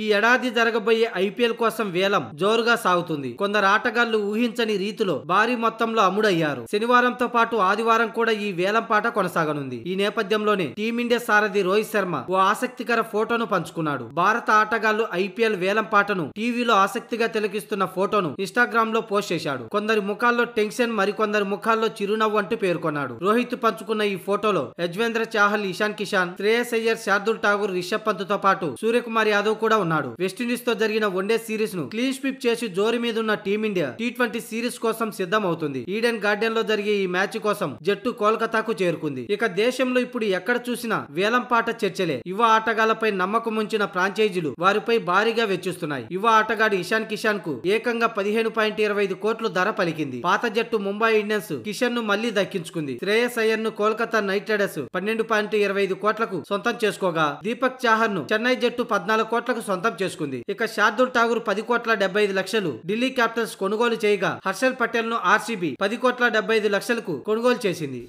ఈ ఏడాది జరగబోయే ఐపీఎల్ కోసం వేలం జోరుగా సాగుతుంది కొందరు ఆటగాళ్లు ఊహించని రీతిలో భారీ మొత్తంలో అమ్ముడయ్యారు శనివారంతో పాటు ఆదివారం కూడా ఈ వేలం పాట కొనసాగనుంది ఈ నేపథ్యంలోనే టీమిండియా సారథి రోహిత్ శర్మ ఓ ఆసక్తికర ఫోటోను పంచుకున్నాడు భారత ఆటగాళ్లు ఐపీఎల్ వేలం పాటను టీవీలో ఆసక్తిగా తిలకిస్తున్న ఫోటోను ఇన్స్టాగ్రామ్ లో పోస్ట్ చేశాడు కొందరి ముఖాల్లో టెన్షన్ మరికొందరి ముఖాల్లో చిరునవ్వు అంటూ పేర్కొన్నాడు రోహిత్ పంచుకున్న ఈ ఫోటోలో యజ్వేంద్ర చాహల్ ఇషాన్ కిషాన్ శ్రేయస్ అయ్యర్ శార్దుల్ ఠాగూర్ రిషబ్ పంత్ తో పాటు సూర్యకుమార్ యాదవ్ కూడా ఉన్నాడు వెస్టిండీస్ తో జరిగిన వన్డే సిరీస్ ను క్లీన్ స్వీప్ చేసి జోరి మీద ఉన్న టీమిండియా టీ ట్వంటీ సిరీస్ కోసం సిద్ధం అవుతుంది ఈడెన్ గార్డెన్ లో జరిగే ఈ మ్యాచ్ కోసం జట్టు కోల్కతాకు చేరుకుంది ఇక దేశంలో ఇప్పుడు ఎక్కడ చూసినా పాట చర్చలే యువ ఆటగాళ్లపై నమ్మకం ఉంచిన ఫ్రాంచైజీలు వారిపై భారీగా వెచ్చిస్తున్నాయి యువ ఆటగాడు ఇషాన్ కిషాన్ కు ఏకంగా పదిహేను పాయింట్ ఇరవై ఐదు కోట్లు ధర పలికింది పాత జట్టు ముంబై ఇండియన్స్ కిషన్ ను మళ్లీ దక్కించుకుంది శ్రేయస్ అయ్యర్ ను కోల్కతా నైట్ రైడర్స్ పన్నెండు పాయింట్ ఇరవై ఐదు కోట్లకు సొంతం చేసుకోగా దీపక్ చాహర్ ను చెన్నై జట్టు పద్నాలుగు కోట్లకు సొంతం చేసుకుంది ఇక శార్దుల్ ఠాగూర్ పది కోట్ల డెబ్బై ఐదు లక్షలు ఢిల్లీ క్యాపిటల్స్ కొనుగోలు చేయగా హర్షల్ పటేల్ ను ఆర్సీబీ పది కోట్ల డెబ్బై ఐదు లక్షలకు కొనుగోలు చేసింది